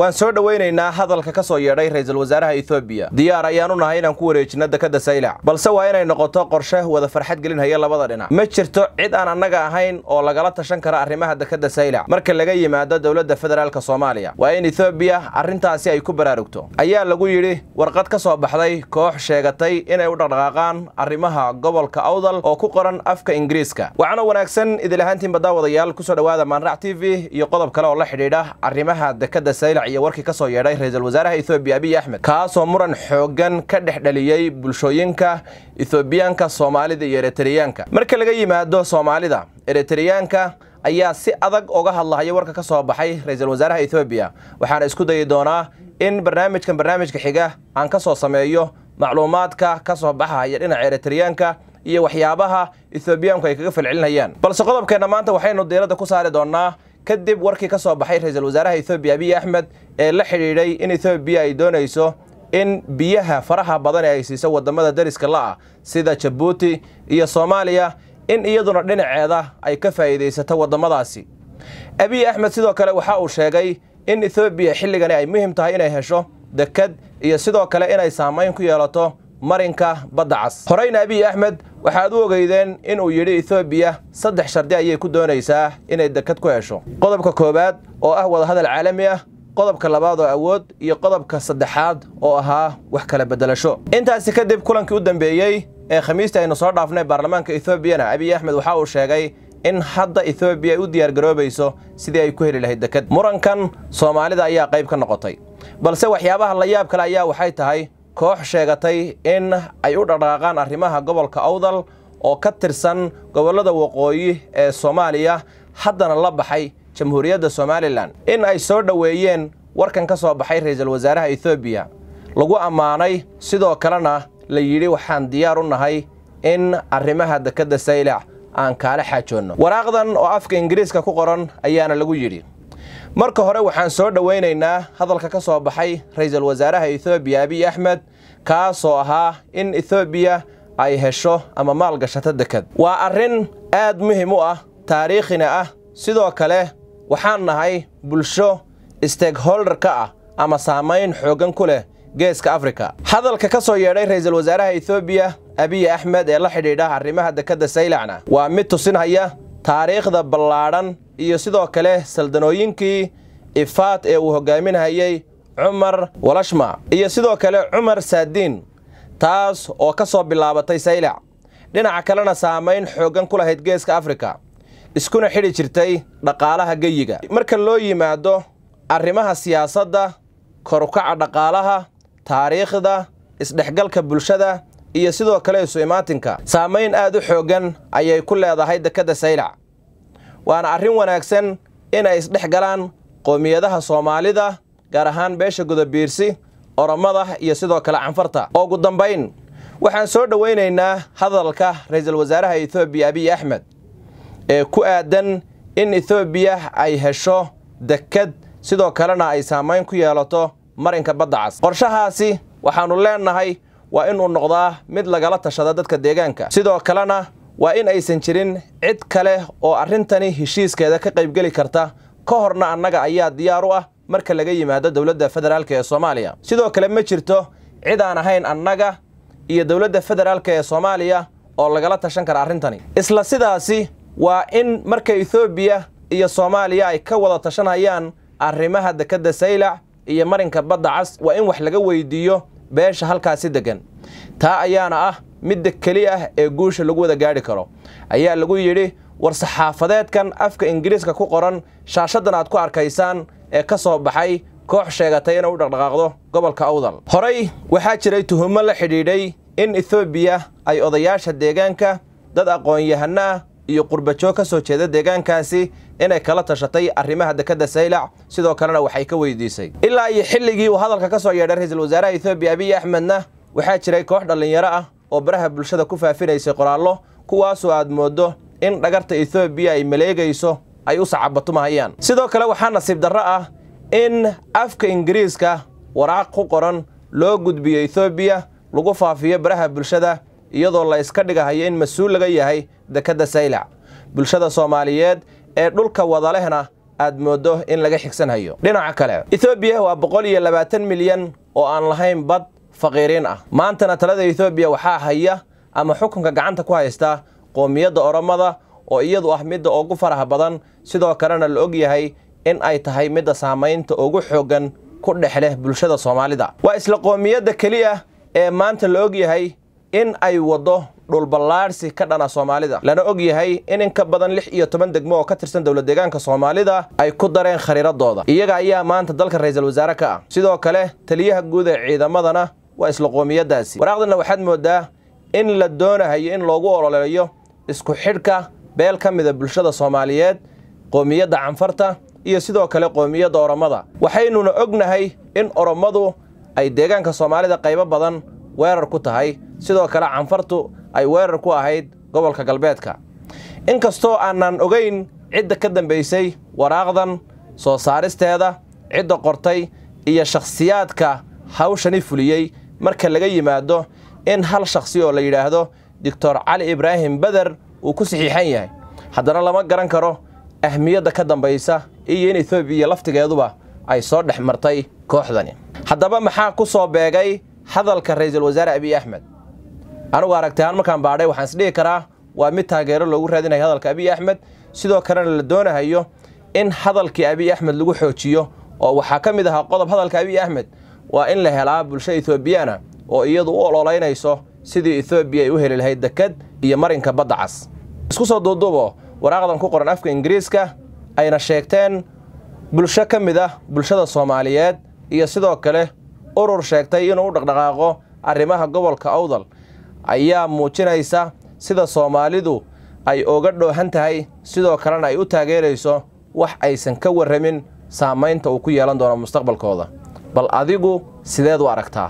waan soo dhowaynaynaa hadalka ka soo yeedhay ra ra'iisul wasaaraha etoobiya diyaar ayaanu nahay inaan ku wareejinno dekadda saylac balse waa inay noqoto qorshe wada farxad gelinhaya labada dhinac ma jirto cid aan annaga ahayn oo lagala tashan kara arrimaha dekadda saylac marka laga yimaado dowladda federaalka soomaaliya waa in ethoobiya arrintaasi ay ku baraarugto ayaa lagu yidhi warqad ka soo baxday koox sheegatay inay u dhaqdhaqaaqaan arrimaha gobolka awdal oo ku qoran afka ingiriiska waxaana wanaagsan idil ahaantiin baddaa ku soo dhowaada maanrac t v iyo qodob kale oo la xidhiidha arrimaha dekadda saylac iyo warkii kasoo yeedhay ra-iisul wasaaraha ethoobiya abiy axmed kaasoo muran xoogan ka dhex dhaliyey bulshooyinka ethoobiyaanka soomaalida iyo eritariyaanka marka laga yimaado soomaalida eritariyaanka ayaa si adag uga hadlahaya warka ka soo baxay ra-iisul wasaaraha ethoobiya waxaana isku dayi doonaa in barnaamijkan barnaamijka xiga aan ka soo sameeyo macluumaadka ka soo baxahaya dhinaca eritariyaanka iyo waxyaabaha ethoobiyaanku ay kaga falcelinayaan balse qodobkeenna maanta waxaynu diiradda ku saari doonnaa kadib warkii ka soo baxay ra-iisul wasaaraha etoobiya abiy axmed ee la xidhiidhay in etoobiya ay doonayso in biyaha faraha badan ee ay siiso waddamada dariska la'ah sida jabuuti iyo soomaaliya in iyaduna dhinaceeda ay ka faa'iidaysato waddamadaasi abiy axmed sidoo kale waxa uu sheegay in etoobiya xilligani ay muhiim tahay inay hesho deked iyo sidoo kale inay saamayn ku yeelato marinka badda cas horeyna abiy axmed waxaad u ogeydeen inuu yidhi ethoobiya saddex shardi ayay ku doonaysaa inay dekad ku hesho qodobka koowaad oo ah wadahadal caalami ah qodobka labaad oo awood iyo qodobka saddexaad oo ahaa wax kala beddelasho intaasi kadib kulankii u dambeeyey ee khamiista aynu soo dhaafnay baarlamaanka ethoobiyana abiy axmed waxa uu sheegay in hadda ethoobiya ay u diyaargaroobayso sidii ay ku heli lahayd dekad murankan soomaalida ayaa qayb ka noqotay balse waxyaabaha la yaab kale ayaa waxay tahay koox sheegatay in ay u dhadhaaqaan arrimaha gobolka awdal oo ka tirsan gobollada waqooyi ee soomaaliya haddana la baxay jamhuuriyadda somalilan in ay soo dhoweeyeen warkan ka soo baxay ra'iisul wasaaraha ethoobiya lagu ammaanay sidoo kalena la yidhi waxaan diyaar u nahay in arrimaha dekedda saylac aan kaala xaajoonno waraaqdan oo afka ingiriiska ku qoran ayaana lagu yidhi marka hore waxaan soo dhowaynaynaa hadalka ka soo baxay ra'iisul wasaaraha etoobiya abiy axmed kaasoo ahaa in ethoobiya ay hesho ama maalgashato dekad waa arrin aad muhim u ah taariikhina ah sidoo kale waxaan nahay bulsho stegholder ah ama saamayn xooggan ku leh geeska afrika hadalka ka soo yeedhay ra'iisul wasaaraha ethoobiya abiyi axmed ee la xidhiidha arrimaha dekedda saylacna waa mid tusinhaya taariikhda ballaadhan iyo sidoo kale saldanooyinkii ifaad ee uu hoggaaminhayey cumar walashma iyo sidoo kale cumar saadiin taas oo ka soo bilaabatay saylac dhinaca kalena saamayn xooggan ku lahayd geeska afrika iskuna xidhi jirtay dhaqaalaha geyiga marka loo yimaado arrimaha siyaasadda korukaca dhaqaalaha taariikhda isdhexgalka bulshada iyo sidoo kale isu imaatinka saamayn aad u xooggan ayay ku leedahay dekadda saylac waana arrin wanaagsan inay isdhex galaan qoomiyadaha soomaalida gaar ahaan beesha gudabiirsi oromada iyo sidoo kale canfarta oo ugu dambayn waxaan soo dhowaynaynaa hadalka ra ra'iisul wasaaraha etoobiya abiy axmed ee ku aadan in ethoobiya ay hesho dekad sidoo kalena ay saamayn ku yeelato marinka badda cas qorshahaasi waxaannu leennahay waa inuu noqdaa mid lagala tashada dadka deegaanka sidoo kalena waa in aysan jirin cid kale oo arrintani heshiiskeeda ka qaybgeli karta ka horna annaga ayaa diyaar u ah marka laga yimaado dowladda federaalka ee soomaaliya sidoo kale ma jirto cid aan ahayn annaga iyo dowladda federaalka ee soomaaliya oo lagala tashan kara arrintani isla sidaasi waa in marka etoobiya iyo soomaaliya ay ka wada tashanayaan arrimaha dekedda saylac iyo marinka badda cas waa in wax laga weydiiyo beesha halkaasi deggan taa ayaana ah midda keli ah ee guusha lagu wada gaadhi karo ayaa lagu yidhi war saxaafadeedkan afka ingiriiska ku qoran shaashadan aad ku arkaysaan ee ka soo baxay koox sheegatay inay u dhaqdhaqaaqdo gobolka awdal horey waxaa jiray tuhumo la xidhiidhay in ethoobiya ay odayaasha deegaanka dad aqoon-yahanaa iyo qurbajoog ka soo jeeda deegaankaasi inay kala tashatay arrimaha dekedda saylac sidoo kalena waxay ka weydiisay ilaa iyo xilligii uu hadalka ka soo yeedhay ra-iisul wasaaraha etoobiya abiy axmedna waxaa jiray koox dhallinyaro ah oo baraha bulshada ku faafinaysay qoraallo kuwaasoo aad mooddo in dhagarta ethoobiya ay maleegayso ay u sacabatumahayaan sidoo kale waxaa nasiib darro ah in afka ingiriiska waraaq ku qoran loo gudbiyo ethoobiya lagu faafiyo baraha bulshada iyadoo la iska dhigahayo in mas-uul laga yahay dekedda saylac bulshada soomaaliyeed ee dhulka wadalehna aad mooddo in laga xigsanhayo dhinaca kale etoobiya waa boqol iyo labaatan milyan oo aan lahayn bad faqiiriin ah maantana talada ethoobiya waxaa haya ama xukunka gacanta ku haysta qoomiyadda oromada oo iyadu ah midda ugu faraha badan sidoo kalena la og yahay in ay tahay midda saamaynta ugu xooggan ku dhex leh bulshada soomaalida waa isla qoomiyadda keliya ee maanta la og yahay in ay waddo dhulballaarsi ka dhana soomaalida lana og yahay in in ka badan lix iyo toban degmo oo ka tirsan dowlad deegaanka soomaalida ay ku dareen khariiradooda iyaga ayaa maanta dalka ra-iisul wasaare ka ah sidoo kale taliyaha guud ee ciidamadana waa isla qoomiyaddaasi waraaqdanna waxaad mooddaa in la doonahayo in loogu ololeeyo isku xidhka beel ka mida bulshada soomaaliyeed qoomiyadda canfarta iyo sidoo kale qoomiyadda oromada waxaynuna ognahay in oromadu ay deegaanka soomaalida qaybo badan weerar ku tahay sidoo kale canfartu ay weerar ku ahayd gobolka galbeedka inkastoo aanaan ogayn cidda ka dambaysay waraaqdan soo saaristeeda cidda qortay iyo shakhsiyaadka hawshani fuliyey marka laga yimaado in hal shakhsi oo la yidhaahdo doctor cali ibraahim beder uu ku saxiixan yahay haddana lama garan karo ahmiyadda ka dambaysa iyo in etoobiya laftigeeduba ay soo dhex martay kooxdani haddaba maxaa ku soo beegay hadalka ra'iisul wasaare abiy axmed anugu aragti markaan baadhay waxaan isdhihi karaa waa mid taageero loogu raadinayo hadalka abiy axmed sidoo kalena la doonahayo in hadalkii abiy axmed lagu xoojiyo oo waxaa ka mid ahaa qodob hadalka abiy axmed waa in la helaa bulshada etoobiyana oo iyadu u ololaynayso sidii etoobiya ay u heli lahayd dekad iyo marinka badda cas isku soo duuduubo waraaqdan ku qoran afka ingiriiska ayna sheegteen bulsho ka mid ah bulshada soomaaliyeed iyo sidoo kale urur sheegtay inuu u dhaqdhaqaaqo arrimaha gobolka awdal ayaa muujinaysa sida soomaalidu ay oga dhoohan tahay sidoo kalena ay u taageerayso wax aysan ka warramin saamaynta uu ku yeelan doono mustaqbalkooda bal adigu sideed u aragtaa